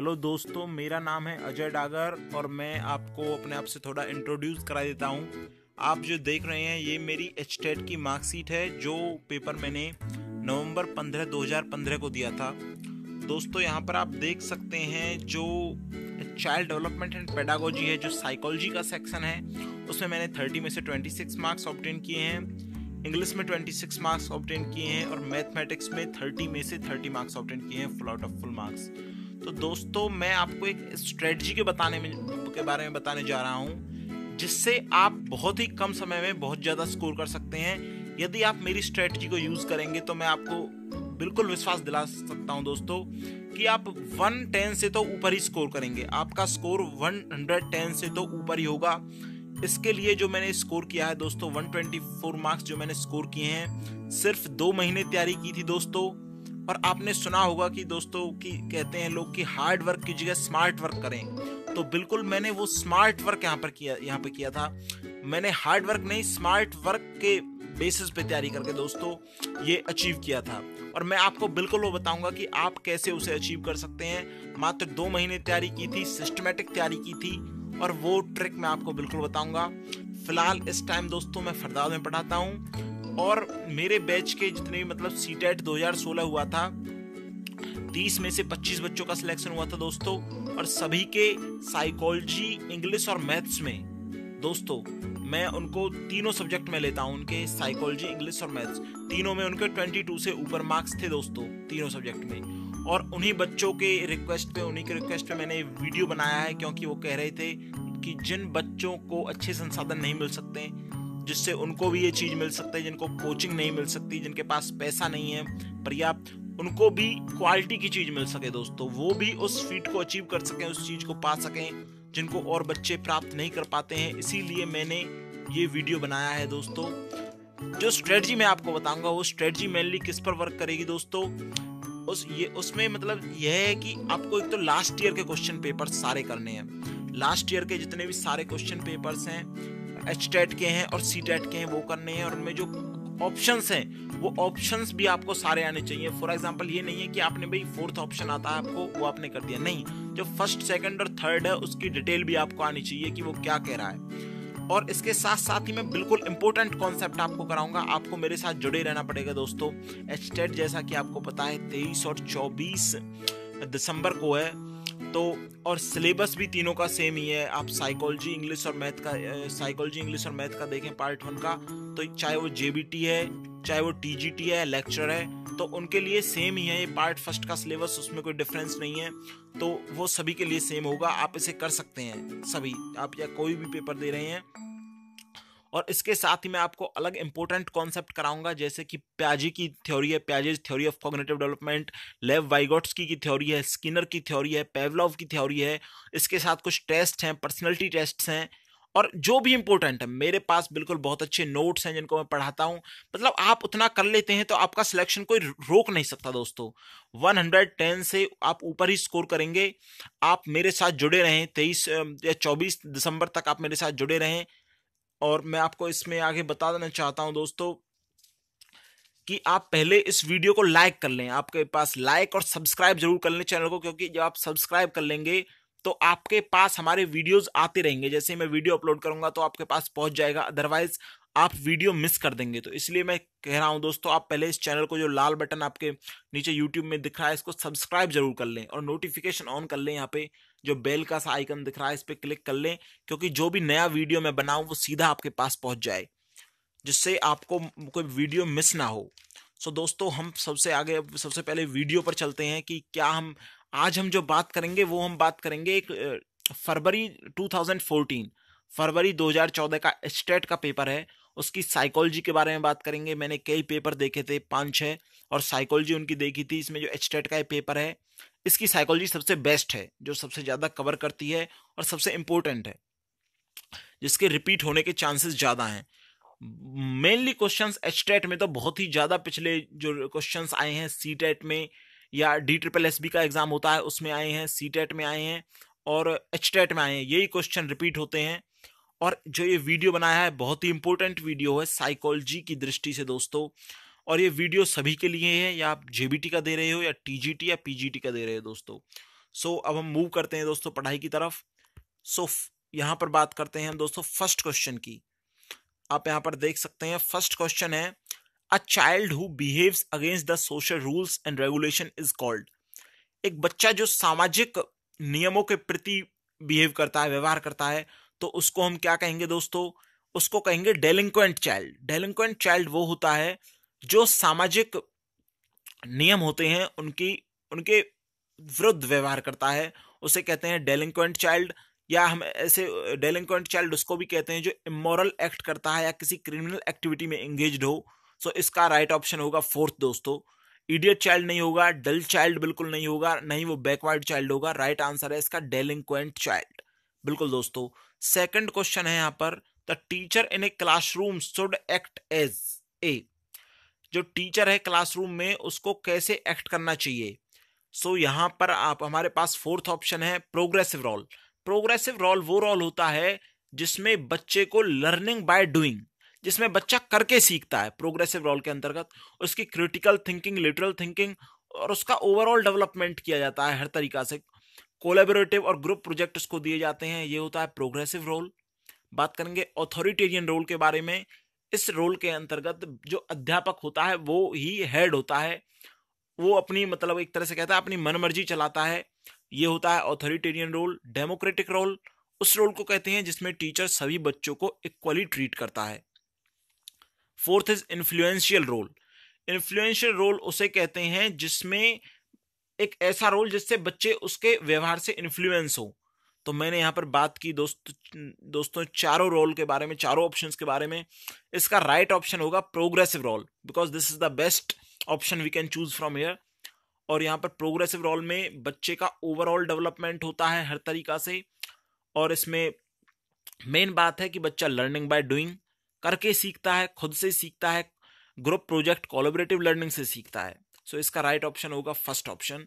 hello दोस्तों मेरा नाम है अजय डागर और मैं आपको अपने आप से थोड़ा इंट्रोड्यूस करा देता हूँ आप जो देख रहे हैं ये मेरी एच की मार्कशीट है जो पेपर मैंने नवंबर 15 2015 को दिया था दोस्तों यहाँ पर आप देख सकते हैं जो चाइल्ड डेवलपमेंट एंड पेडागोजी है जो साइकोलॉजी का सेक्शन है उसमें मैंने 30 में से 26 मार्क्स ऑप्टेन किए हैं इंग्लिश में 26 मार्क्स ऑप्टेन किए हैं और मैथमेटिक्स में 30 में से 30 मार्क्स ऑप्टेन किए हैं full out of full marks तो दोस्तों मैं आपको एक स्ट्रेटजी के बताने में के बारे में बताने जा रहा हूँ जिससे आप बहुत ही कम समय में बहुत ज़्यादा स्कोर कर सकते हैं यदि आप मेरी स्ट्रेटजी को यूज़ करेंगे तो मैं आपको बिल्कुल विश्वास दिला सकता हूँ दोस्तों कि आप 110 से तो ऊपर ही स्कोर करेंगे आपका स्कोर 110 से तो ऊपर ही होगा इसके लिए जो मैंने स्कोर किया है दोस्तों 124 मार्क्स जो मैंने स्कोर किए हैं सिर्फ दो महीने तैयारी की थी दोस्तों और आपने सुना होगा कि दोस्तों की कहते हैं लोग कि हार्ड वर्क की जगह स्मार्ट वर्क करें तो बिल्कुल मैंने वो स्मार्ट वर्क यहाँ पर किया यहाँ पे किया था मैंने हार्ड वर्क नहीं स्मार्ट वर्क के बेसिस पे तैयारी करके दोस्तों ये अचीव किया था और मैं आपको बिल्कुल वो बताऊंगा कि आप कैसे उसे अचीव कर सकते हैं मात्र दो महीने तैयारी की थी सिस्टमेटिक तैयारी की थी और वो ट्रिक मैं आपको बिल्कुल बताऊंगा फिलहाल इस टाइम दोस्तों मैं फरदाद में पढ़ाता हूँ और मेरे बैच के जितने मतलब सी टेट e दो हुआ था तीस में से पच्चीस बच्चों का सिलेक्शन हुआ था दोस्तों और सभी के साइकोलॉजी इंग्लिश और मैथ्स में दोस्तों मैं उनको तीनों सब्जेक्ट में लेता हूँ उनके साइकोलॉजी इंग्लिश और मैथ्स तीनों में उनके 22 से ऊपर मार्क्स थे दोस्तों तीनों सब्जेक्ट में और उन्हीं बच्चों के रिक्वेस्ट पे उन्हीं के रिक्वेस्ट पे मैंने वीडियो बनाया है क्योंकि वो कह रहे थे कि जिन बच्चों को अच्छे संसाधन नहीं मिल सकते जिससे उनको भी ये चीज़ मिल सकती है जिनको कोचिंग नहीं मिल सकती जिनके पास पैसा नहीं है पर्याप्त उनको भी क्वालिटी की चीज़ मिल सके दोस्तों वो भी उस फीट को अचीव कर सकें उस चीज़ को पा सकें जिनको और बच्चे प्राप्त नहीं कर पाते हैं इसीलिए मैंने ये वीडियो बनाया है दोस्तों जो स्ट्रेटजी मैं आपको बताऊंगा वो स्ट्रेटजी मेनली किस पर वर्क करेगी दोस्तों उस ये उसमें मतलब यह है कि आपको एक तो लास्ट ईयर के क्वेश्चन पेपर सारे करने हैं लास्ट ईयर के जितने भी सारे क्वेश्चन पेपर्स हैं एच टेट के हैं और सी टेट के हैं वो करने हैं और उनमें जो ऑप्शंस हैं वो ऑप्शंस भी आपको सारे आने चाहिए फॉर एग्जांपल ये नहीं है कि आपने भाई फोर्थ ऑप्शन आता है आपको वो आपने कर दिया नहीं जो फर्स्ट सेकंड और थर्ड है उसकी डिटेल भी आपको आनी चाहिए कि वो क्या कह रहा है और इसके साथ साथ ही मैं बिल्कुल इंपॉर्टेंट कॉन्सेप्ट आपको कराऊंगा आपको मेरे साथ जुड़े रहना पड़ेगा दोस्तों एच जैसा कि आपको पता है तेईस और चौबीस दिसंबर को है तो और सिलेबस भी तीनों का सेम ही है आप साइकोलॉजी इंग्लिश और मैथ का साइकोलॉजी इंग्लिश और मैथ का देखें पार्ट वन का तो चाहे वो जे है चाहे वो टी है लेक्चर है तो उनके लिए सेम ही है ये पार्ट फर्स्ट का सिलेबस उसमें कोई डिफरेंस नहीं है तो वो सभी के लिए सेम होगा आप इसे कर सकते हैं सभी आप या कोई भी पेपर दे रहे हैं और इसके साथ ही मैं आपको अलग इंपॉर्टेंट कॉन्सेप्ट कराऊंगा जैसे कि प्याजी की थ्योरी है Piaget's theory of cognitive development Lev Vygotsky की थ्योरी है स्किनर की थ्योरी है पेवलॉव की थ्योरी है इसके साथ कुछ टेस्ट हैं पर्सनैलिटी टेस्ट हैं और जो भी इंपॉर्टेंट है मेरे पास बिल्कुल बहुत अच्छे नोट्स हैं जिनको मैं पढ़ाता हूँ मतलब आप उतना कर लेते हैं तो आपका सिलेक्शन कोई रोक नहीं सकता दोस्तों 110 से आप ऊपर ही स्कोर करेंगे आप मेरे साथ जुड़े रहें तेईस या चौबीस दिसंबर तक आप मेरे साथ जुड़े रहें और मैं आपको इसमें आगे बता देना चाहता हूं दोस्तों कि आप पहले इस वीडियो को लाइक कर लें आपके पास लाइक और सब्सक्राइब जरूर कर लें चैनल को क्योंकि जब आप सब्सक्राइब कर लेंगे तो आपके पास हमारे वीडियोस आते रहेंगे जैसे मैं वीडियो अपलोड करूंगा तो आपके पास पहुंच जाएगा अदरवाइज आप वीडियो मिस कर देंगे तो इसलिए मैं कह रहा हूं दोस्तों आप पहले इस चैनल को जो लाल बटन आपके नीचे यूट्यूब में दिख रहा है इसको सब्सक्राइब जरूर कर लें और नोटिफिकेशन ऑन कर लें यहाँ पे जो बेल का सा आइकन दिख रहा है इस पर क्लिक कर लें क्योंकि जो भी नया वीडियो मैं बनाऊँ वो सीधा आपके पास पहुँच जाए जिससे आपको कोई वीडियो मिस ना हो सो दोस्तों हम सबसे आगे सबसे पहले वीडियो पर चलते हैं कि क्या हम आज हम जो बात करेंगे वो हम बात करेंगे एक फरवरी 2014 फरवरी 2014 का स्टेट का पेपर है उसकी साइकोलॉजी के बारे में बात करेंगे मैंने कई पेपर देखे थे पाँच छः और साइकोलॉजी उनकी देखी थी इसमें जो एच का पेपर है इसकी साइकोलॉजी सबसे बेस्ट है जो सबसे ज़्यादा कवर करती है और सबसे इम्पोर्टेंट है जिसके रिपीट होने के चांसेस ज़्यादा हैं मेनली क्वेश्चंस एच में तो बहुत ही ज़्यादा पिछले जो क्वेश्चंस आए हैं सी में या डी ट्रिपल एस बी का एग्ज़ाम होता है उसमें आए हैं सी में आए हैं और एच में आए हैं यही क्वेश्चन रिपीट होते हैं और जो ये वीडियो बनाया है बहुत ही इंपॉर्टेंट वीडियो है साइकोलॉजी की दृष्टि से दोस्तों और ये वीडियो सभी के लिए है या आप जेबीटी का दे रहे हो या टीजीटी या पीजीटी का दे रहे हो दोस्तों सो अब हम मूव करते हैं दोस्तों पढ़ाई की तरफ सो यहाँ पर बात करते हैं हम दोस्तों फर्स्ट क्वेश्चन की आप यहाँ पर देख सकते हैं फर्स्ट क्वेश्चन है a child who behaves against the social rules and regulation is called एक बच्चा जो सामाजिक नियमों के प्रति बिहेव करता है व्यवहार करता है तो उसको हम क्या कहेंगे दोस्तों उसको कहेंगे डेलिंक्वेंट चाइल्ड डेलिंक्वेंट चाइल्ड वो होता है जो सामाजिक नियम होते हैं उनकी उनके विरुद्ध व्यवहार करता है उसे कहते हैं डेलिंक्वेंट चाइल्ड या हम ऐसे डेलिंक्वेंट चाइल्ड उसको भी कहते हैं जो इमोरल एक्ट करता है या किसी क्रिमिनल एक्टिविटी में एंगेज हो सो इसका राइट ऑप्शन होगा फोर्थ दोस्तों इडियट चाइल्ड नहीं होगा डल चाइल्ड बिल्कुल नहीं होगा नहीं वो बैकवर्ड चाइल्ड होगा राइट आंसर है इसका डेलिंक्वेंट चाइल्ड बिल्कुल दोस्तों सेकंड क्वेश्चन है यहाँ पर the teacher in a classroom should act as a जो टीचर है क्लासरूम में उसको कैसे एक्ट करना चाहिए सो so, यहाँ पर आप हमारे पास फोर्थ ऑप्शन है प्रोग्रेसिव रोल प्रोग्रेसिव रोल वो रोल होता है जिसमें बच्चे को लर्निंग बाय डूइंग जिसमें बच्चा करके सीखता है प्रोग्रेसिव रोल के अंतर्गत उसकी क्रिटिकल थिंकिंग लिटरल थिंकिंग और उसका ओवरऑल डेवलपमेंट किया जाता है हर तरीका से कोलेबोरेटिव और ग्रुप प्रोजेक्ट को दिए जाते हैं ये होता है प्रोग्रेसिव रोल बात करेंगे ऑथोरिटेरियन रोल के बारे में इस रोल के अंतर्गत जो अध्यापक होता है वो ही हेड होता है वो अपनी मतलब एक तरह से कहता है अपनी मनमर्जी चलाता है ये होता है ऑथोरिटेरियन रोल डेमोक्रेटिक रोल उस रोल को कहते हैं जिसमें टीचर सभी बच्चों को इक्वली ट्रीट करता है fourth is influential role influential role उसे कहते हैं जिसमें एक ऐसा रोल जिससे बच्चे उसके व्यवहार से इन्फ्लुएंस हो तो मैंने यहाँ पर बात की दोस्त दोस्तों चारों रोल के बारे में चारों ऑप्शंस के बारे में इसका राइट right ऑप्शन होगा progressive role because this is the best option we can choose from here और यहाँ पर प्रोग्रेसिव रोल में बच्चे का ओवरऑल डेवलपमेंट होता है हर तरीका से और इसमें मेन बात है कि बच्चा लर्निंग बाय डूइंग करके सीखता है खुद से सीखता है ग्रुप प्रोजेक्ट कोलोबरेटिव लर्निंग से सीखता है सो so, इसका राइट right ऑप्शन होगा first option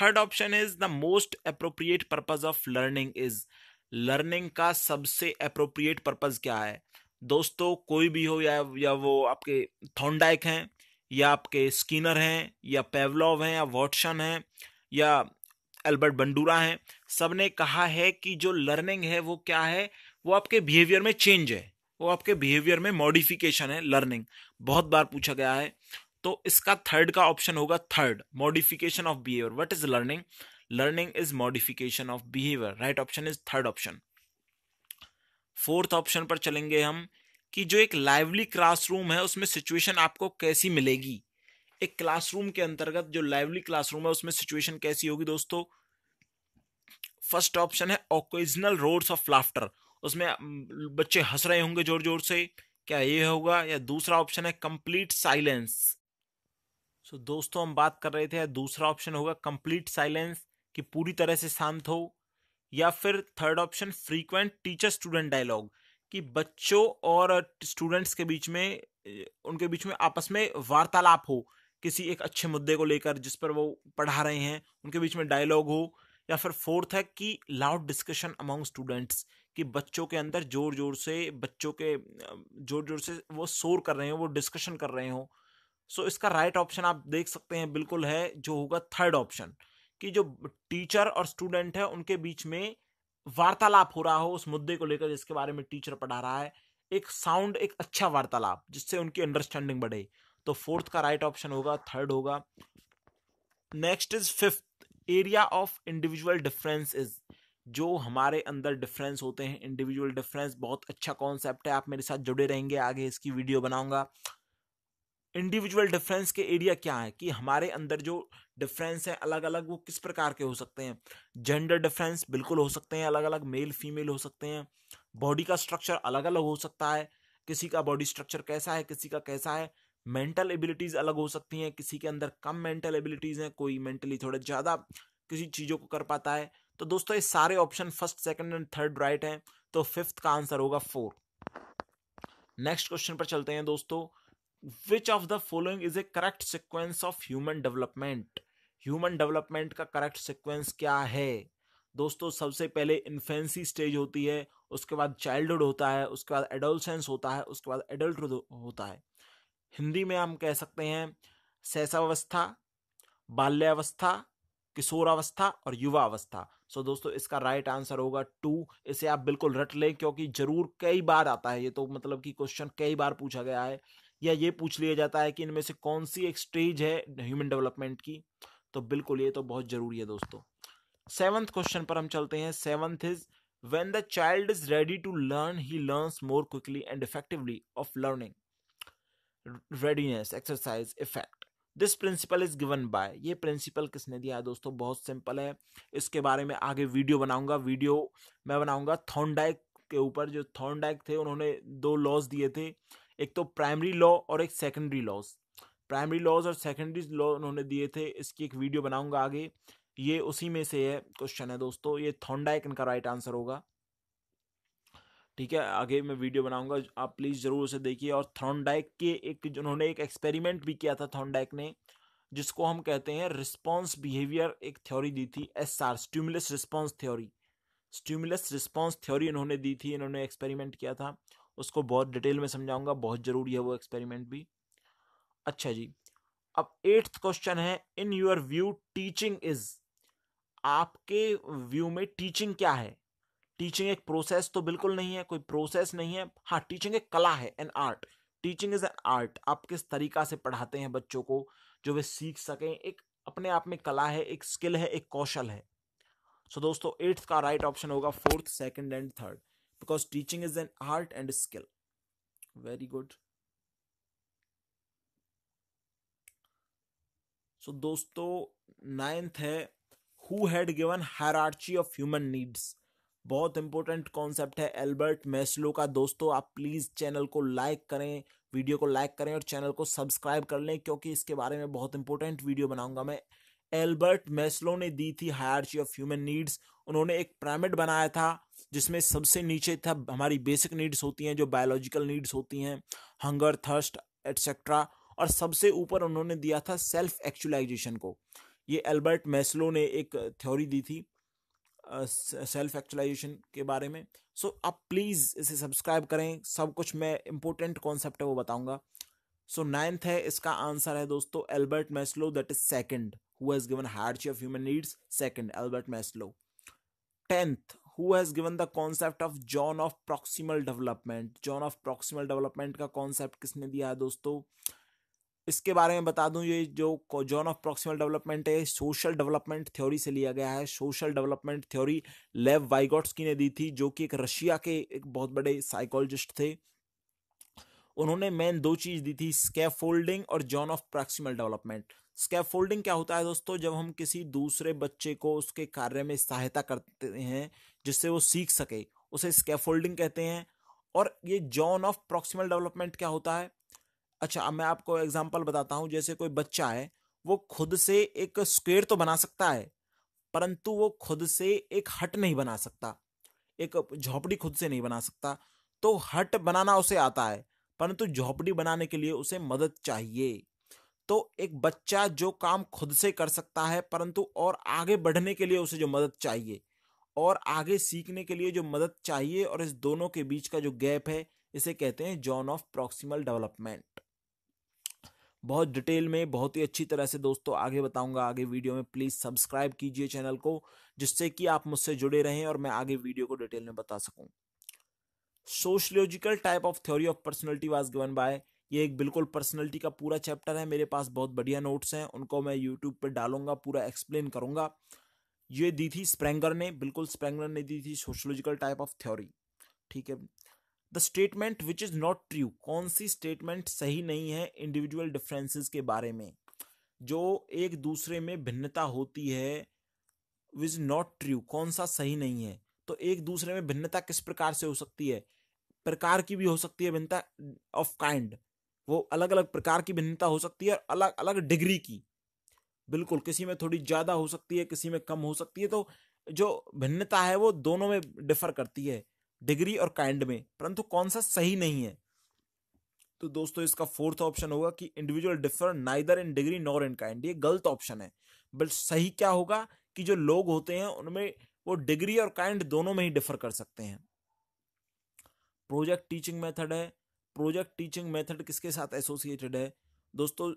third option is the most appropriate purpose of learning is learning का सबसे अप्रोप्रिएट पर्पज क्या है दोस्तों कोई भी हो या या वो आपके थॉन्डाइक हैं या आपके स्किनर हैं या पेवलॉव हैं या वॉटसन हैं या एल्बर्ट बंडूरा हैं सब ने कहा है कि जो लर्निंग है वो क्या है वो आपके बिहेवियर में चेंज है वो आपके बिहेवियर में मॉडिफिकेशन है लर्निंग बहुत बार पूछा गया है तो इसका थर्ड का ऑप्शन होगा third modification of behaviour what is learning learning is modification of behaviour right option is third option fourth option पर चलेंगे हम कि जो एक लाइवली क्लासरूम है उसमें सिचुएशन आपको कैसी मिलेगी एक क्लासरूम के अंतर्गत जो लाइवली क्लासरूम है उसमें सिचुएशन कैसी होगी दोस्तों फर्स्ट ऑप्शन है ओकेजनल रोड्स ऑफ लाफ्टर उसमें बच्चे हंस रहे होंगे जोर जोर से क्या ये होगा या दूसरा ऑप्शन है कंप्लीट साइलेंस सो so, दोस्तों हम बात कर रहे थे दूसरा ऑप्शन होगा कंप्लीट साइलेंस कि पूरी तरह से शांत हो या फिर third option frequent teacher student dialogue कि बच्चों और स्टूडेंट्स के बीच में उनके बीच में आपस में वार्तालाप हो किसी एक अच्छे मुद्दे को लेकर जिस पर वो पढ़ा रहे हैं उनके बीच में डायलॉग हो या फिर फोर्थ है कि लाउड डिस्कशन अमंग स्टूडेंट्स कि बच्चों के अंदर जोर जोर से बच्चों के जोर जोर से वो शोर कर रहे हो वो डिस्कशन कर रहे हो सो इसका राइट right ऑप्शन आप देख सकते हैं बिल्कुल है जो होगा थर्ड ऑप्शन कि जो टीचर और स्टूडेंट है उनके बीच में वार्तालाप हो रहा हो उस मुद्दे को लेकर जिसके बारे में टीचर पढ़ा रहा है एक साउंड एक अच्छा वार्तालाप जिससे उनकी अंडरस्टैंडिंग बढ़े तो फोर्थ का राइट right ऑप्शन होगा थर्ड होगा next is fifth area of individual difference is जो हमारे अंदर डिफरेंस होते हैं इंडिविजुअल डिफरेंस बहुत अच्छा कॉन्सेप्ट है आप मेरे साथ जुड़े रहेंगे आगे इसकी वीडियो बनाऊंगा इंडिविजुअल डिफरेंस के एरिया क्या है कि हमारे अंदर जो डिफरेंस है अलग अलग वो किस प्रकार के हो सकते हैं जेंडर डिफरेंस बिल्कुल हो सकते हैं अलग अलग मेल फीमेल हो सकते हैं बॉडी का स्ट्रक्चर अलग अलग हो सकता है किसी का बॉडी स्ट्रक्चर कैसा है किसी का कैसा है मेंटल एबिलिटीज़ अलग हो सकती हैं किसी के अंदर कम मेंटल एबिलिटीज़ हैं कोई मेंटली थोड़ा ज़्यादा किसी चीज़ों को कर पाता है तो दोस्तों ये सारे option first second and third right हैं तो फिफ्थ का आंसर होगा फोर नेक्स्ट क्वेश्चन पर चलते हैं दोस्तों which of the following is a correct sequence of human development human development का करेक्ट सिक्वेंस क्या है दोस्तों सबसे पहले इन्फेंसी स्टेज होती है उसके बाद चाइल्डहुड होता है उसके बाद एडोलसेंस होता है उसके बाद एडल्ट होता है हिंदी में हम कह सकते हैं शैशवावस्था बाल्यावस्था किशोरावस्था और युवा अवस्था सो so, दोस्तों इसका राइट आंसर होगा टू इसे आप बिल्कुल रट लें क्योंकि जरूर कई बार आता है ये तो मतलब कि क्वेश्चन कई बार पूछा गया है या ये पूछ लिया जाता है कि इनमें से कौन सी एक स्टेज है ह्यूमन डेवलपमेंट की तो बिल्कुल ये तो बहुत ज़रूरी है दोस्तों सेवन्थ क्वेश्चन पर हम चलते हैं seventh is when the child is ready to learn he learn more quickly and effectively of learning readiness exercise effect this principle is given by ये प्रिंसिपल किसने दिया है दोस्तों बहुत सिंपल है इसके बारे में आगे वीडियो बनाऊंगा वीडियो मैं बनाऊंगा थॉन्डाइक के ऊपर जो थॉन्डाइक थे उन्होंने दो लॉज दिए थे एक तो प्राइमरी लॉ और एक सेकेंडरी लॉज प्राइमरी लॉज और सेकेंडरी लॉ उन्होंने दिए थे इसकी एक वीडियो बनाऊंगा आगे ये उसी में से है क्वेश्चन है दोस्तों ये थोंडाइक इनका राइट आंसर होगा ठीक है आगे मैं वीडियो बनाऊंगा आप प्लीज़ ज़रूर उसे देखिए और थॉन्डाइक के एक उन्होंने एक एक्सपेरिमेंट भी किया था थॉन्डाइक ने जिसको हम कहते हैं रिस्पॉन्स बिहेवियर एक थ्योरी दी थी S R stimulus response theory stimulus response theory उन्होंने दी थी इन्होंने एक्सपेरिमेंट किया था उसको बहुत डिटेल में समझाऊंगा बहुत ज़रूरी है वो एक्सपेरिमेंट भी अच्छा जी अब एट्थ क्वेश्चन है in your view teaching is आपके व्यू में टीचिंग क्या है टीचिंग एक प्रोसेस तो बिल्कुल नहीं है कोई प्रोसेस नहीं है हाँ टीचिंग एक कला है an art teaching is an art आप किस तरीका से पढ़ाते हैं बच्चों को जो वे सीख सकें एक अपने आप में कला है एक स्किल है एक कौशल है सो so, दोस्तों एट्थ का राइट right ऑप्शन होगा fourth second and third because teaching is an art and a skill very good so dosto ninth hai who had given hierarchy of human needs बहुत important concept है Albert Maslow का दोस्तों आप please channel को like करें video को like करें और चैनल को सब्सक्राइब कर लें क्योंकि इसके बारे में बहुत इंपॉर्टेंट वीडियो बनाऊंगा मैं एल्बर्ट मैस्लो ने दी थी हायरची ऑफ ह्यूमन नीड्स उन्होंने एक पैरामिड बनाया था जिसमें सबसे नीचे था हमारी बेसिक नीड्स होती हैं जो बायोलॉजिकल नीड्स होती हैं हंगर थर्स्ट एट्सेट्रा और सबसे ऊपर उन्होंने दिया था सेल्फ एक्चुअलाइजेशन को ये एल्बर्ट मैस्लो ने एक थ्योरी दी थी सेल्फ uh, एक्चुअलाइजेशन के बारे में सो so, आप प्लीज़ इसे सब्सक्राइब करें सब कुछ मैं इंपॉर्टेंट कॉन्सेप्ट है वो बताऊँगा सो नाइन्थ है इसका आंसर है दोस्तों Albert Maslow that is second who has given hierarchy of human needs second Albert Maslow tenth who has given the concept of zone of proximal development zone of proximal development का concept किसने दिया है दोस्तों इसके बारे में बता दूं ये जो जॉन ऑफ प्रॉक्सिमल डेवलपमेंट है सोशल डेवलपमेंट थ्योरी से लिया गया है सोशल डेवलपमेंट थ्योरी लेव वाइगोट्स ने दी थी जो कि एक रशिया के एक बहुत बड़े साइकोलॉजिस्ट थे उन्होंने मेन दो चीज दी थी फोल्डिंग और zone of proximal development scaffolding क्या होता है दोस्तों जब हम किसी दूसरे बच्चे को उसके कार्य में सहायता करते हैं जिससे वो सीख सके उसे स्कैफोल्डिंग कहते हैं और ये जोन ऑफ प्रॉक्सिमल डेवलपमेंट क्या होता है अच्छा मैं आपको एग्जाम्पल बताता हूँ जैसे कोई बच्चा है वो खुद से एक स्क्वेयर तो बना सकता है परंतु वो खुद से एक हट नहीं बना सकता एक झोपड़ी खुद से नहीं बना सकता तो हट बनाना उसे आता है परंतु झोपड़ी बनाने के लिए उसे मदद चाहिए तो एक बच्चा जो काम खुद से कर सकता है परंतु और आगे बढ़ने के लिए उसे जो मदद चाहिए और आगे सीखने के लिए जो मदद चाहिए और इस दोनों के बीच का जो गैप है इसे कहते हैं जोन ऑफ प्रॉक्सिमल डेवलपमेंट बहुत डिटेल में बहुत ही अच्छी तरह से दोस्तों आगे बताऊंगा आगे वीडियो में प्लीज़ सब्सक्राइब कीजिए चैनल को जिससे कि आप मुझसे जुड़े रहें और मैं आगे वीडियो को डिटेल में बता सकूं sociological type of theory of personality was given by ये एक बिल्कुल पर्सनैलिटी का पूरा चैप्टर है मेरे पास बहुत बढ़िया नोट्स हैं उनको मैं यूट्यूब पर डालूंगा पूरा एक्सप्लेन करूंगा ये दी थी स्प्रेंगर ने बिल्कुल स्प्रेंगर ने दी थी सोशलॉजिकल टाइप ऑफ थ्योरी ठीक है the statement which is not true कौन सी स्टेटमेंट सही नहीं है इंडिविजुअल डिफरेंसेस के बारे में जो एक दूसरे में भिन्नता होती है विज नॉट ट्रू कौन सा सही नहीं है तो एक दूसरे में भिन्नता किस प्रकार से हो सकती है प्रकार की भी हो सकती है भिन्नता ऑफ काइंड वो अलग अलग प्रकार की भिन्नता हो सकती है और अलग अलग डिग्री की बिल्कुल किसी में थोड़ी ज़्यादा हो सकती है किसी में कम हो सकती है तो जो भिन्नता है वो दोनों में डिफर करती है डिग्री और काइंड में परंतु कौन सा सही नहीं है तो दोस्तों इसका फोर्थ ऑप्शन होगा कि individual differ neither in degree nor in kind ये गलत ऑप्शन है बट सही क्या होगा कि जो लोग होते हैं उनमें वो डिग्री और काइंड दोनों में ही डिफर कर सकते हैं प्रोजेक्ट टीचिंग मेथड है प्रोजेक्ट टीचिंग मेथड किसके साथ एसोसिएटेड है दोस्तों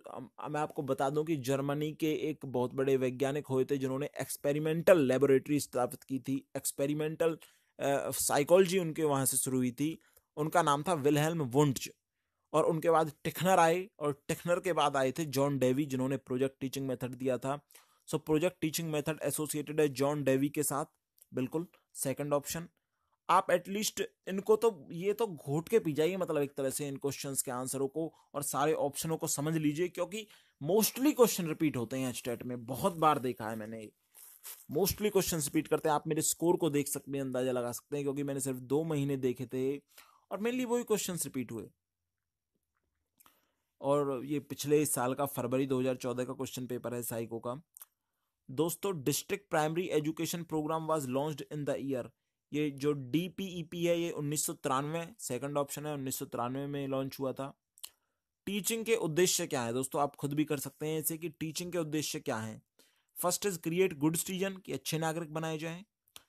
मैं आपको बता दूं कि जर्मनी के एक बहुत बड़े वैज्ञानिक हुए थे जिन्होंने एक्सपेरिमेंटल लेबोरेटरी स्थापित की थी एक्सपेरिमेंटल साइकोलॉजी उनके वहाँ से शुरू हुई थी उनका नाम था विलहेल्म वुंटज और उनके बाद टिखनर आए और टिखनर के बाद आए थे जॉन डेवी जिन्होंने प्रोजेक्ट टीचिंग मेथड दिया था so project teaching method associated है जॉन डेवी के साथ बिल्कुल सेकंड ऑप्शन आप एटलीस्ट इनको तो ये तो घोट के पी जाइए मतलब एक तरह से इन क्वेश्चंस के आंसरों को और सारे ऑप्शनों को समझ लीजिए क्योंकि मोस्टली क्वेश्चन रिपीट होते हैं स्टेट में बहुत बार देखा है मैंने मोस्टली क्वेश्चन रिपीट करते हैं आप मेरे स्कोर को देख सकते हैं अंदाजा लगा सकते हैं क्योंकि मैंने सिर्फ दो महीने देखे थे और मेनली वही क्वेश्चन रिपीट हुए और ये पिछले साल का फरवरी 2014 का क्वेश्चन पेपर है साइको का दोस्तों district primary education programme was launched in the year ये जो डी पी ई पी है ये उन्नीस सौ तिरानवे सेकेंड ऑप्शन है उन्नीस सौ तिरानवे में लॉन्च हुआ था टीचिंग के उद्देश्य क्या है दोस्तों आप खुद भी कर सकते हैं ऐसे कि टीचिंग के उद्देश्य क्या है first is create good citizen कि अच्छे नागरिक बनाए जाएं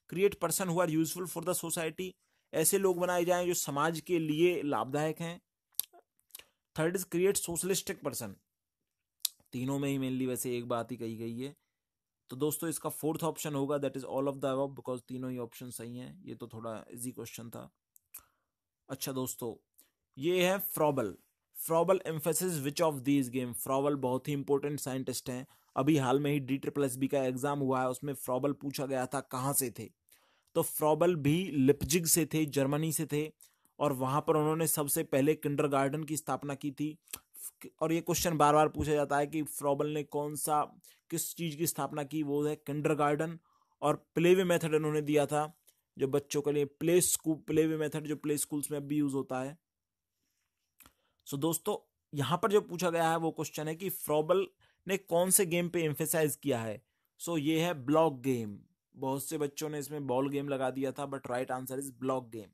create person who are useful for the society ऐसे लोग बनाए जाएं जो समाज के लिए लाभदायक हैं third is create socialistic person तीनों में ही मेनली वैसे एक बात ही कही गई है तो दोस्तों इसका फोर्थ ऑप्शन होगा that is all of the above because तीनों ही ऑप्शन सही हैं ये तो थोड़ा इजी क्वेश्चन था अच्छा दोस्तों ये है Froebel Froebel emphasis which of this game Froebel बहुत ही इंपॉर्टेंट साइंटिस्ट हैं अभी हाल में ही डी ट्रिपल एस बी का एग्जाम हुआ है उसमें फ्रॉबल पूछा गया था कहाँ से थे तो फ्रॉबल भी लिपजिग से थे जर्मनी से थे और वहाँ पर उन्होंने सबसे पहले किंडर गार्डन की स्थापना की थी और ये क्वेश्चन बार बार पूछा जाता है कि फ्रॉबल ने कौन सा किस चीज़ की स्थापना की वो है किंडर और प्ले वे मेथड इन्होंने दिया था जो बच्चों के लिए play school play way method जो प्ले स्कूल्स में अब भी यूज़ होता है सो so, दोस्तों यहाँ पर जो पूछा गया है वो क्वेश्चन है कि फ्रॉबल ने कौन से गेम पे एम्फेसाइज किया है सो so, ये है ब्लॉक गेम बहुत से बच्चों ने इसमें बॉल गेम लगा दिया था but right answer is block game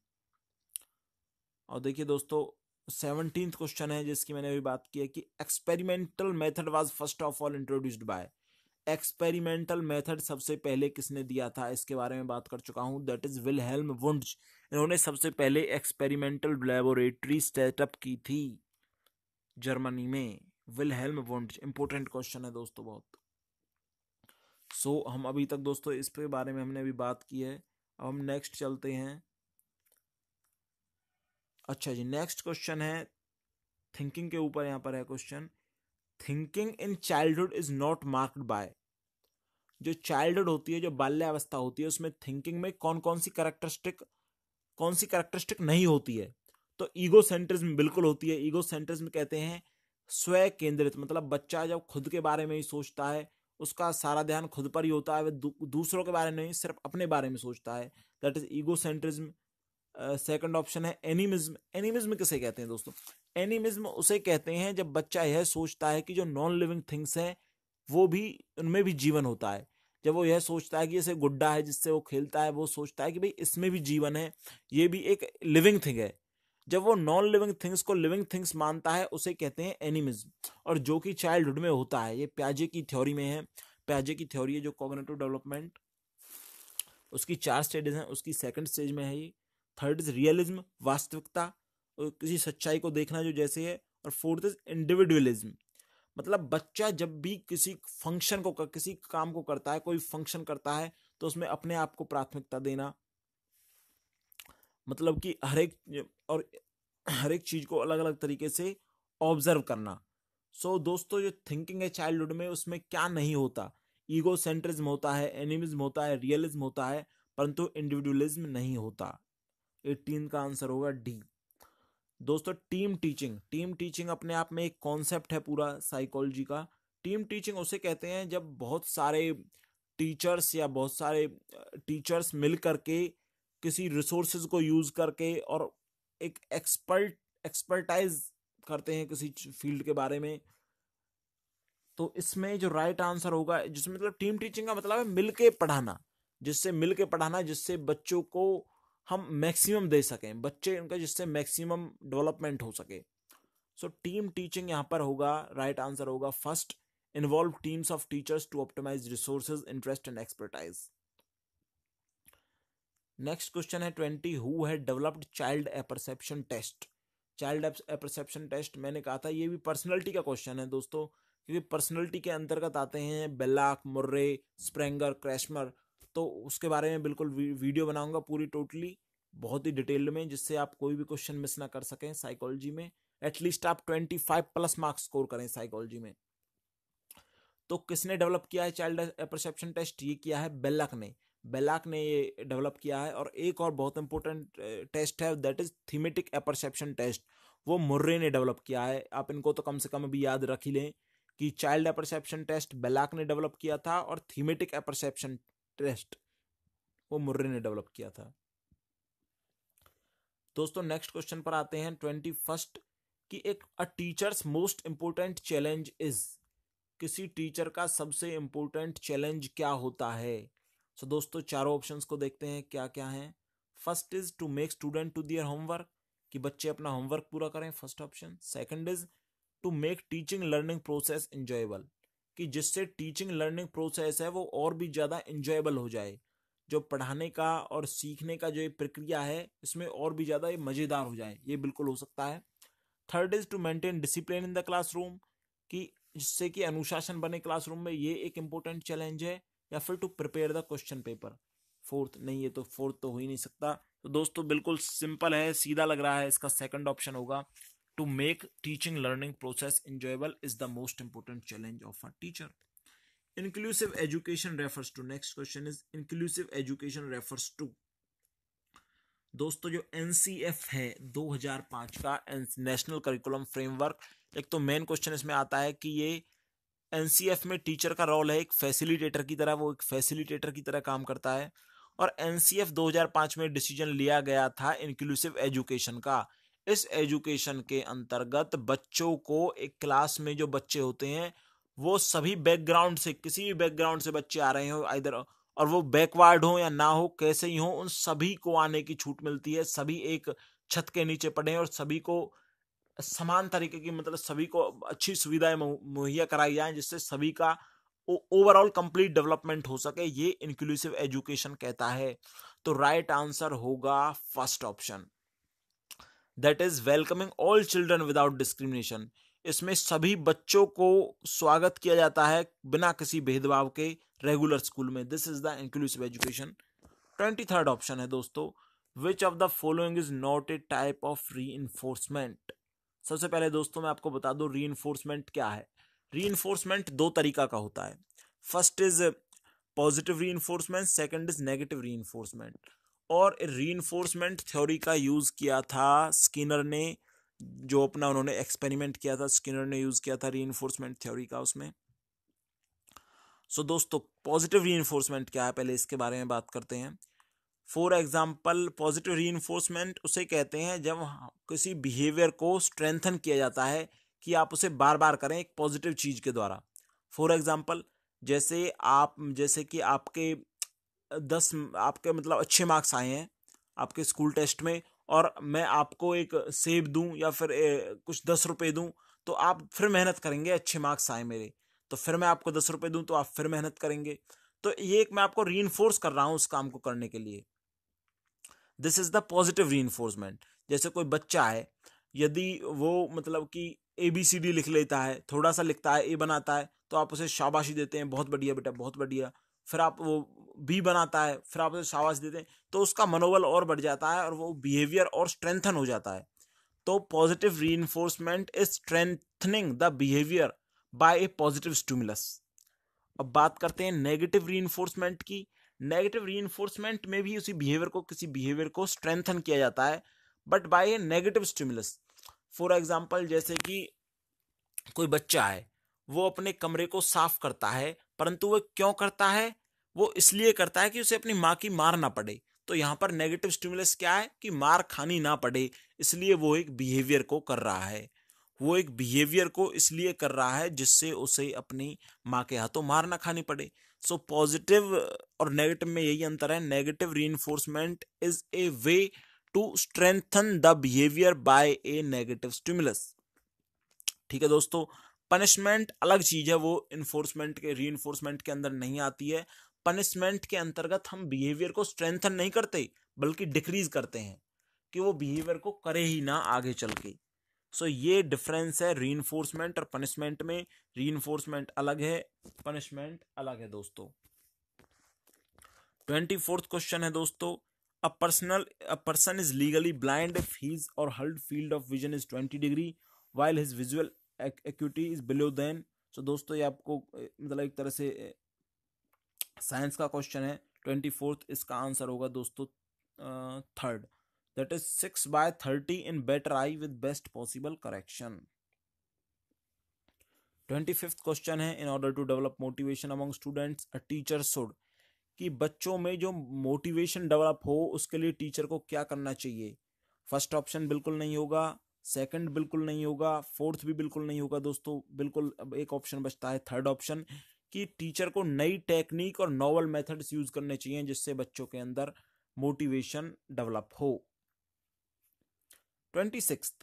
और देखिए दोस्तों सेवनटीन क्वेश्चन है जिसकी मैंने अभी बात की है कि experimental method was first of all introduced by experimental method सबसे पहले किसने दिया था इसके बारे में बात कर चुका हूँ दैट इज विल हेल्म इन्होंने सबसे पहले एक्सपेरिमेंटल लेबोरेटरी सेटअप की थी जर्मनी में विल हेल्म इंपॉर्टेंट क्वेश्चन है दोस्तों बहुत सो so, हम अभी तक दोस्तों इस पे बारे में हमने अभी बात की है अब हम नेक्स्ट चलते हैं अच्छा जी नेक्स्ट क्वेश्चन है थिंकिंग के ऊपर यहाँ पर है question thinking in childhood is not marked by जो चाइल्डहुड होती है जो बाल्यावस्था होती है उसमें थिंकिंग में कौन कौन सी करेक्टरिस्टिक कौन सी करेक्टरिस्टिक नहीं होती है तो ईगो सेंट्रिज्म बिल्कुल होती है ईगो सेंट्रिज्म कहते हैं स्वय केंद्रित मतलब बच्चा जब खुद के बारे में ही सोचता है उसका सारा ध्यान खुद पर ही होता है वह दूसरों के बारे में नहीं सिर्फ अपने बारे में सोचता है that is egocentrism second option है एनिमिज्म एनिमिज्म किसे कहते हैं दोस्तों एनिमिज्म उसे कहते हैं जब बच्चा यह सोचता है कि जो नॉन लिविंग थिंग्स हैं वो भी उनमें भी जीवन होता है जब वो यह सोचता है कि जैसे गुड्डा है जिससे वो खेलता है वो सोचता है कि भाई इसमें भी जीवन है ये भी एक लिविंग थिंग है जब वो नॉन लिविंग थिंग्स को लिविंग थिंग्स मानता है उसे कहते हैं एनिमिज्म और जो कि चाइल्डहुड में होता है ये प्याजे की थ्योरी में है प्याजे की थ्योरी है जो कॉग्नेटिव डेवलपमेंट उसकी चार स्टेजेस हैं उसकी सेकंड स्टेज में है ये थर्ड इज रियलिज्म वास्तविकता और किसी सच्चाई को देखना जो जैसे है और फोर्थ इज इंडिविजुअलिज्म मतलब बच्चा जब भी किसी फंक्शन को किसी काम को करता है कोई फंक्शन करता है तो उसमें अपने आप को प्राथमिकता देना मतलब कि हर एक और हर एक चीज़ को अलग अलग तरीके से ऑब्जर्व करना सो so, दोस्तों जो थिंकिंग है चाइल्डहुड में उसमें क्या नहीं होता ईगो सेंट्रिज्म होता है एनिमिज्म होता है रियलिज्म होता है परंतु इंडिविजुअलिज्म नहीं होता एटीन का आंसर होगा डी दोस्तों टीम टीचिंग टीम टीचिंग अपने आप में एक कॉन्सेप्ट है पूरा साइकोलॉजी का टीम टीचिंग उसे कहते हैं जब बहुत सारे टीचर्स या बहुत सारे टीचर्स मिल करके किसी रिसोर्सेज को यूज़ करके और एक एक्सपर्ट एक्सपर्टाइज करते हैं किसी फील्ड के बारे में तो इसमें जो राइट आंसर होगा जिसमें मतलब टीम टीचिंग का मतलब है मिलके पढ़ाना जिससे मिलके पढ़ाना जिससे बच्चों को हम मैक्सिमम दे सकें बच्चे उनका जिससे मैक्सिमम डेवलपमेंट हो सके सो टीम टीचिंग यहाँ पर होगा राइट right आंसर होगा first involve teams of teachers to optimise resource interest and expertise next question है ट्वेंटी हु है developed child apperception test child apperception test मैंने कहा था ये भी पर्सनैलिटी का क्वेश्चन है दोस्तों क्योंकि पर्सनैलिटी के अंतर्गत आते हैं बेलाक मुर्रे स्प्रेंगर क्रैशमर तो उसके बारे में बिल्कुल वीडियो बनाऊंगा पूरी टोटली बहुत ही डिटेल में जिससे आप कोई भी क्वेश्चन मिस ना कर सकें साइकोलॉजी में एटलीस्ट आप twenty five plus marks score करें साइकोलॉजी में तो किसने डेवलप किया है चाइल्ड परसेप्शन टेस्ट ये किया है बेलक ने बेलाक ने ये डेवलप किया है और एक और बहुत इंपॉर्टेंट टेस्ट है that is thematic apperception test वो मुर्रे ने डेवलप किया है आप इनको तो कम से कम अभी याद रख ही लें कि चाइल्ड एपरसेप्शन टेस्ट बेलाक ने डेवलप किया था और थीमेटिक एपरसेप्शन इंटरेस्ट वो मुर्रे ने डेवलप किया था दोस्तों नेक्स्ट क्वेश्चन पर आते हैं ट्वेंटी फर्स्ट कि एक a teacher's most important challenge is किसी टीचर का सबसे इंपोर्टेंट चैलेंज क्या होता है सो so, दोस्तों चारों ऑप्शंस को देखते हैं क्या क्या हैं first is to make student to their homework कि बच्चे अपना होमवर्क पूरा करें first option second is to make teaching learning process enjoyable कि जिससे टीचिंग लर्निंग प्रोसेस है वो और भी ज़्यादा इंजॉयबल हो जाए जो पढ़ाने का और सीखने का जो ये प्रक्रिया है इसमें और भी ज़्यादा ये मज़ेदार हो जाए ये बिल्कुल हो सकता है third is to maintain discipline in the classroom कि जिससे कि अनुशासन बने क्लासरूम में ये एक इम्पोर्टेंट चैलेंज है या फिर to prepare the question paper fourth नहीं है तो फोर्थ तो हो ही नहीं सकता तो दोस्तों बिल्कुल सिंपल है सीधा लग रहा है इसका सेकंड ऑप्शन होगा to make teaching learning process enjoyable is the most important challenge of a teacher inclusive education refers to next question is inclusive education refers to दोस्तों जो एन सी एफ है दो हजार पांच का नेशनल करिकुलम फ्रेमवर्क एक तो main question इसमें आता है कि ये एन सी एफ में टीचर का रोल है एक फैसिलिटेटर की तरह वो एक फैसिलिटेटर की तरह काम करता है और एन सी एफ दो हजार पांच में डिसीजन लिया गया था इंक्लूसिव एजुकेशन का इस एजुकेशन के अंतर्गत बच्चों को एक क्लास में जो बच्चे होते हैं वो सभी बैकग्राउंड से किसी भी बैकग्राउंड से बच्चे आ रहे हो इधर और वो बैकवर्ड हो या ना हो कैसे ही हो उन सभी को आने की छूट मिलती है सभी एक छत के नीचे पढ़े और सभी को समान तरीके की मतलब सभी को अच्छी सुविधाएं मुहैया कराई जाए जिससे सभी का ओवरऑल कंप्लीट डेवलपमेंट हो सके ये इंक्लूसिव एजुकेशन कहता है तो राइट right आंसर होगा first option that is welcoming all children without discrimination इसमें सभी बच्चों को स्वागत किया जाता है बिना किसी भेदभाव के रेगुलर स्कूल में this is the inclusive education twenty third option है दोस्तों which of the following is not a type of re सबसे पहले दोस्तों मैं आपको बता दूँ री क्या है री दो तरीका का होता है first is positive reinforcement second is negative reinforcement और री थ्योरी का यूज़ किया था स्किनर ने जो अपना उन्होंने एक्सपेरिमेंट किया था स्किनर ने यूज़ किया था री थ्योरी का उसमें सो so, दोस्तों पॉजिटिव री क्या है पहले इसके बारे में बात करते हैं फॉर एग्जाम्पल पॉजिटिव री उसे कहते हैं जब किसी बिहेवियर को स्ट्रेंथन किया जाता है कि आप उसे बार बार करें एक पॉजिटिव चीज़ के द्वारा फॉर एग्जाम्पल जैसे आप जैसे कि आपके दस आपके मतलब अच्छे मार्क्स आए हैं आपके स्कूल टेस्ट में और मैं आपको एक सेब दूं या फिर ए, कुछ दस रुपये दूं तो आप फिर मेहनत करेंगे अच्छे मार्क्स आए मेरे तो फिर मैं आपको दस रुपये दूं तो आप फिर मेहनत करेंगे तो ये एक मैं आपको री कर रहा हूँ उस काम को करने के लिए दिस इज़ द पॉजिटिव री जैसे कोई बच्चा है यदि वो मतलब कि ए बी सी डी लिख लेता है थोड़ा सा लिखता है ए बनाता है तो आप उसे शाबाशी देते हैं बहुत बढ़िया बेटा बहुत बढ़िया फिर आप वो भी बनाता है फिर आप उसे शाबाश देते हैं तो उसका मनोबल और बढ़ जाता है और वो बिहेवियर और स्ट्रेंथन हो जाता है तो positive reinforcement is strengthening the behaviour by a positive stimulus अब बात करते हैं नेगेटिव री इन्फोर्समेंट की नेगेटिव री इन्फोर्समेंट में भी उसी बिहेवियर को किसी बिहेवियर को स्ट्रेंथन किया जाता है but by a negative stimulus for example जैसे कि कोई बच्चा है वो अपने कमरे को साफ करता है परंतु वह क्यों करता है वो इसलिए करता है कि उसे अपनी माँ की मार ना पड़े तो यहाँ पर नेगेटिव स्टिमुलस क्या है कि मार खानी ना पड़े इसलिए वो एक बिहेवियर को कर रहा है वो एक बिहेवियर को इसलिए कर रहा है जिससे उसे अपनी माँ के हाथों मार ना खानी पड़े सो so, पॉजिटिव और नेगेटिव में यही अंतर है negative re is a way to strengthen the behaviour by a negative stimulus ठीक है दोस्तों पनिशमेंट अलग चीज है वो इन्फोर्समेंट के री के अंदर नहीं आती है पनिशमेंट के अंतर्गत हम बिहेवियर को स्ट्रेंथन नहीं करते बल्कि डिक्रीज करते हैं कि वो बिहेवियर को करे ही ना आगे चल के सो so, ये डिफरेंस है री और पनिशमेंट में री अलग है पनिशमेंट अलग है दोस्तों ट्वेंटी फोर्थ क्वेश्चन है दोस्तों a personal a person is legally blind if his or held field of vision is twenty degree while his visual acuity is below then so दोस्तों ये आपको मतलब एक तरह से साइंस का क्वेश्चन है ट्वेंटी फोर्थ इसका आंसर होगा दोस्तों third that is six by thirty in better eye with best possible correction twenty fifth question है in order to develop motivation among students a teacher should कि बच्चों में जो मोटिवेशन डेवलप हो उसके लिए टीचर को क्या करना चाहिए फर्स्ट ऑप्शन बिल्कुल नहीं होगा सेकंड बिल्कुल नहीं होगा फोर्थ भी बिल्कुल नहीं होगा दोस्तों बिल्कुल अब एक ऑप्शन बचता है थर्ड ऑप्शन कि टीचर को नई टेक्निक और नॉवल मेथड्स यूज करने चाहिए जिससे बच्चों के अंदर मोटिवेशन डेवलप हो twenty six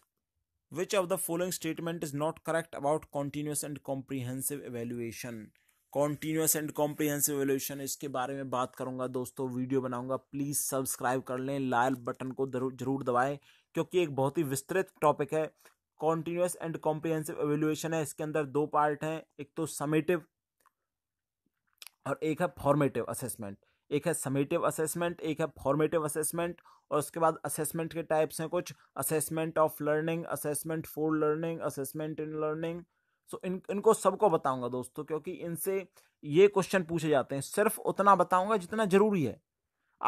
which of the following statement is not correct about continuous and comprehensive evaluation continuous and comprehensive evaluation इसके बारे में बात करूंगा दोस्तों वीडियो बनाऊंगा प्लीज सब्सक्राइब कर लें लाल बटन को जरूर दबाएं क्योंकि एक बहुत ही विस्तृत टॉपिक है कॉन्टिन्यूस एंड कॉम्प्रीहेंसिव एवेल्युएशन है इसके अंदर दो पार्ट हैं एक तो समेटिव और एक है फॉर्मेटिव असेसमेंट एक है समेटिव असेसमेंट एक है फॉर्मेटिव असेसमेंट और उसके बाद असेसमेंट के टाइप्स हैं कुछ assessment of learning assessment for learning assessment in learning so इन इनको सबको बताऊंगा दोस्तों क्योंकि इनसे ये क्वेश्चन पूछे जाते हैं सिर्फ उतना बताऊंगा जितना ज़रूरी है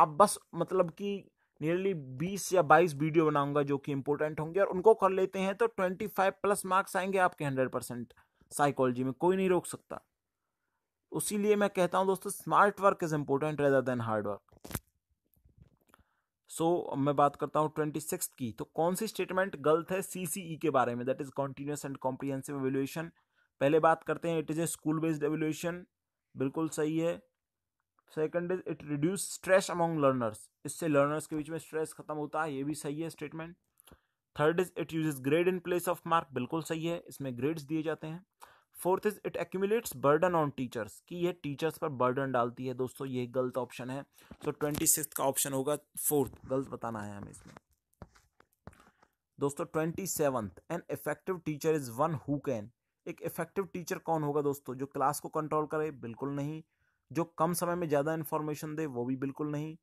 आप बस मतलब कि नियरली बीस या बाईस वीडियो बनाऊंगा जो कि इंपॉर्टेंट होंगे और उनको कर लेते हैं तो ट्वेंटी फाइव प्लस मार्क्स आएंगे आपके हंड्रेड परसेंट साइकोलॉजी में कोई नहीं रोक सकता उसी लिए मैं कहता हूँ दोस्तों smart work is important rather than hard work so मैं बात करता हूँ ट्वेंटी सिक्स की तो कौन सी स्टेटमेंट गलत है सी सी ई के बारे में that is continuous and comprehensive evaluation पहले बात करते हैं it is a school based evaluation बिल्कुल सही है second is it reduce stress among learners इससे लर्नर्स के बीच में स्ट्रेस खत्म होता है ये भी सही है statement third is it use grade in place of mark बिल्कुल सही है इसमें ग्रेड्स दिए जाते हैं fourth is it accumulates burden on teachers कि ये टीचर्स पर बर्डन डालती है दोस्तों ये गलत ऑप्शन है सो ट्वेंटी सिक्स का ऑप्शन होगा फोर्थ गलत बताना है हमें इसमें दोस्तों twenty seventh an effective teacher is one who can एक इफेक्टिव टीचर कौन होगा दोस्तों जो क्लास को कंट्रोल करे बिल्कुल नहीं जो कम समय में ज़्यादा इन्फॉर्मेशन दे वो भी बिल्कुल नहीं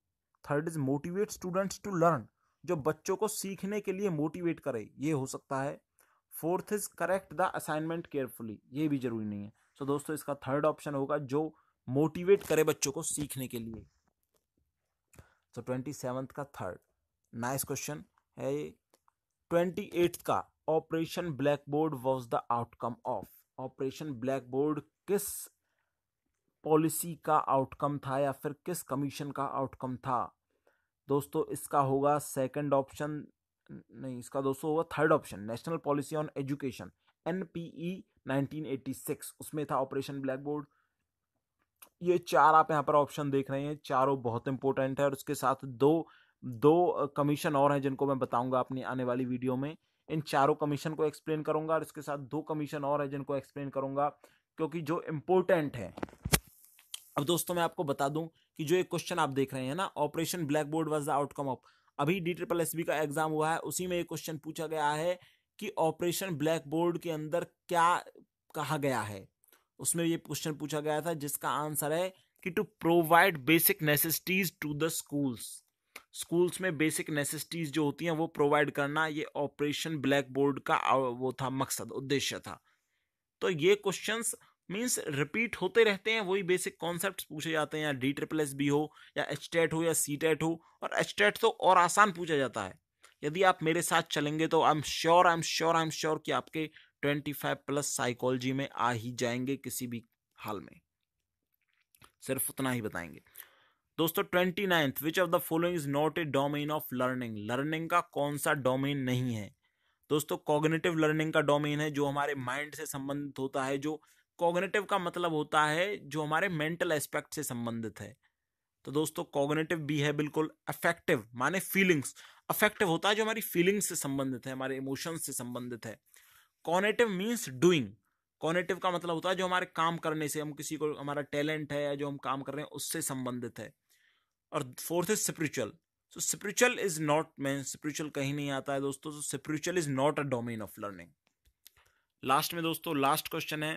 third is motivate students to learn जो बच्चों को सीखने के लिए मोटिवेट करे ये हो सकता है fourth is correct the assignment carefully ये भी जरूरी नहीं है सो so, दोस्तों इसका थर्ड ऑप्शन होगा जो मोटिवेट करे बच्चों को सीखने के लिए सो ट्वेंटी सेवन्थ का थर्ड नाइस क्वेश्चन है ये ट्वेंटी एट्थ का operation blackboard was the outcome of operation blackboard किस पॉलिसी का आउटकम था या फिर किस कमीशन का आउटकम था दोस्तों इसका होगा सेकंड ऑप्शन नहीं इसका दोस्तों हुआ third option national policy on education N P E nineteen eighty six उसमें था ऑपरेशन ब्लैक बोर्ड ये चार आप यहाँ पर ऑप्शन देख रहे हैं चारों बहुत इंपॉर्टेंट है और उसके साथ दो दो कमीशन और हैं जिनको मैं बताऊंगा अपनी आने वाली वीडियो में इन चारों कमीशन को एक्सप्लेन करूंगा और इसके साथ दो कमीशन और हैं जिनको एक्सप्लेन करूंगा क्योंकि जो इम्पोर्टेंट है अब दोस्तों मैं आपको बता दूं कि जो एक क्वेश्चन आप देख रहे हैं ना operation blackboard was the outcome of अभी डी ट्रिपल एस का एग्जाम हुआ है उसी में ये क्वेश्चन पूछा गया है कि ऑपरेशन ब्लैक बोर्ड के अंदर क्या कहा गया है उसमें ये क्वेश्चन पूछा गया था जिसका आंसर है कि to provide basic necessities to the schools schools में बेसिक नेसेसिटीज जो होती हैं वो प्रोवाइड करना ये ऑपरेशन ब्लैक बोर्ड का वो था मकसद उद्देश्य था तो ये क्वेश्चंस मीन्स रिपीट होते रहते हैं वही बेसिक कॉन्सेप्ट पूछे जाते हैं डी ट्रिपल एस बी हो या एच टेट हो या सी टेट हो और एच टेट तो और आसान पूछा जाता है यदि आप मेरे साथ चलेंगे तो I am sure I am sure I am sure कि आपके ट्वेंटी फाइव प्लस साइकोलॉजी में आ ही जाएंगे किसी भी हाल में सिर्फ उतना ही बताएंगे दोस्तों twenty ninth which of the following is not a domain of learning learning का कौन सा डोमेन नहीं है दोस्तों कॉग्निटिव लर्निंग का डोमेन है जो हमारे माइंड से संबंधित होता है जो कॉग्नेटिव का मतलब होता है जो हमारे मेंटल एस्पेक्ट से संबंधित है तो दोस्तों कॉग्नेटिव भी है बिल्कुल अफेक्टिव माने फीलिंग्स अफेक्टिव होता है जो हमारी फीलिंग्स से संबंधित है हमारे इमोशंस से संबंधित है कॉनेटिव मीन्स डूइंग कॉनेटिव का मतलब होता है जो हमारे काम करने से हम किसी को हमारा टैलेंट है या जो हम काम कर रहे हैं उससे संबंधित है और fourth is spiritual so spiritual is not मैं स्पिरिचुअल कहीं नहीं आता है दोस्तों spiritual is not a domain of learning last में दोस्तों लास्ट क्वेश्चन है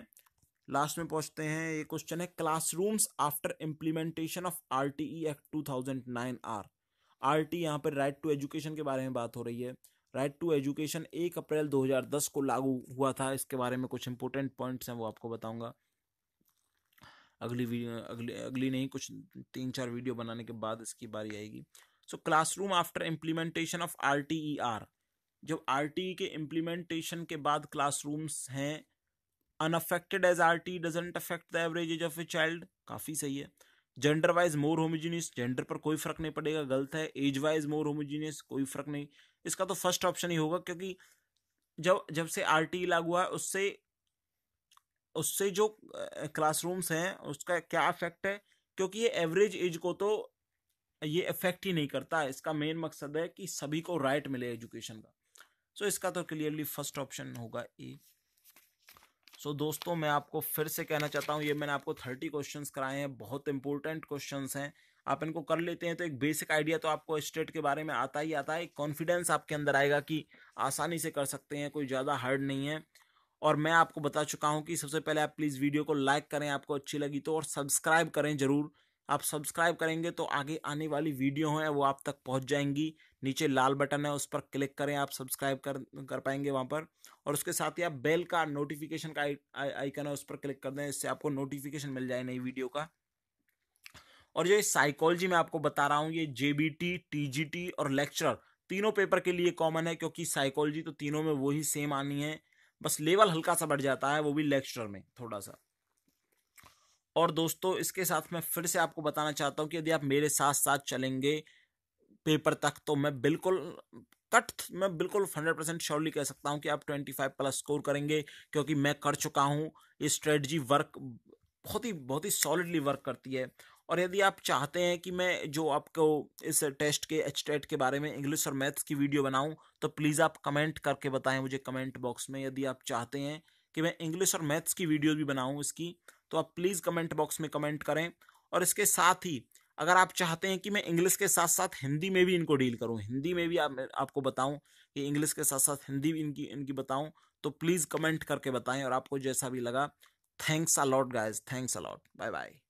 लास्ट में पहुंचते हैं ये क्वेश्चन है classrooms after implementation of R T E act two thousand nine R R T यहाँ पर राइट टू एजुकेशन के बारे में बात हो रही है राइट टू एजुकेशन एक अप्रैल 2010 को लागू हुआ था इसके बारे में कुछ इंपॉर्टेंट पॉइंट्स हैं वो आपको बताऊंगा अगली वीडियो अगली अगली नहीं कुछ तीन चार वीडियो बनाने के बाद इसकी बारी आएगी so classroom after implementation of R T E R जब आर टी ई के इम्प्लीमेंटेशन के बाद क्लासरूम्स हैं unaffected as R T doesn't affect the average age of a child काफ़ी सही है gender wise more homogeneous gender पर कोई फर्क नहीं पड़ेगा गलत है एज वाइज मोर होमोजीनियस कोई फर्क नहीं इसका तो फर्स्ट ऑप्शन ही होगा क्योंकि जब जब से आर टी लागू हुआ है उससे उससे जो क्लासरूम्स हैं उसका क्या अफेक्ट है क्योंकि ये एवरेज एज को तो ये अफेक्ट ही नहीं करता इसका मेन मकसद है कि सभी को राइट मिले एजुकेशन का सो so इसका तो क्लियरली फर्स्ट ऑप्शन होगा ए सो so, दोस्तों मैं आपको फिर से कहना चाहता हूँ ये मैंने आपको थर्टी क्वेश्चन कराए हैं बहुत इंपॉर्टेंट क्वेश्चन हैं आप इनको कर लेते हैं तो एक बेसिक आइडिया तो आपको स्टेट के बारे में आता ही आता है एक कॉन्फिडेंस आपके अंदर आएगा कि आसानी से कर सकते हैं कोई ज़्यादा हार्ड नहीं है और मैं आपको बता चुका हूँ कि सबसे पहले आप प्लीज़ वीडियो को लाइक करें आपको अच्छी लगी तो और सब्सक्राइब करें ज़रूर आप सब्सक्राइब करेंगे तो आगे आने वाली वीडियो हैं वो आप तक पहुँच जाएंगी नीचे लाल बटन है उस पर क्लिक करें आप सब्सक्राइब कर कर पाएंगे वहाँ पर और उसके साथ ही आप बेल का नोटिफिकेशन का आइकन है उस पर क्लिक कर दें इससे आपको नोटिफिकेशन मिल जाए नई वीडियो का और ये साइकोलॉजी में आपको बता रहा हूँ ये जे बी और लेक्चरर तीनों पेपर के लिए कॉमन है क्योंकि साइकोलॉजी तो तीनों में वही सेम आनी है बस लेवल हल्का सा बढ़ जाता है वो भी लेक्चरर में थोड़ा सा और दोस्तों इसके साथ मैं फिर से आपको बताना चाहता हूँ कि यदि आप मेरे साथ साथ चलेंगे पेपर तक तो मैं बिल्कुल कट मैं बिल्कुल हंड्रेड परसेंट श्योरली कह सकता हूँ कि आप ट्वेंटी फाइव प्लस स्कोर करेंगे क्योंकि मैं कर चुका हूँ ये स्ट्रेटजी वर्क बहुत ही बहुत ही सॉलिडली वर्क करती है और यदि आप चाहते हैं कि मैं जो आपको इस टेस्ट के एच टेट के बारे में इंग्लिश और मैथ्स की वीडियो बनाऊं तो प्लीज़ आप कमेंट करके बताएं मुझे कमेंट बॉक्स में यदि आप चाहते हैं कि मैं इंग्लिश और मैथ्स की वीडियो भी बनाऊं इसकी तो आप प्लीज़ कमेंट बॉक्स में कमेंट करें और इसके साथ ही अगर आप चाहते हैं कि मैं इंग्लिश के साथ साथ हिंदी में भी इनको डील करूं हिंदी में भी आप आपको बताऊं कि इंग्लिश के साथ साथ हिंदी भी इनकी इनकी बताऊं तो प्लीज़ कमेंट करके बताएं और आपको जैसा भी लगा thanks a lot guys thanks a lot bye bye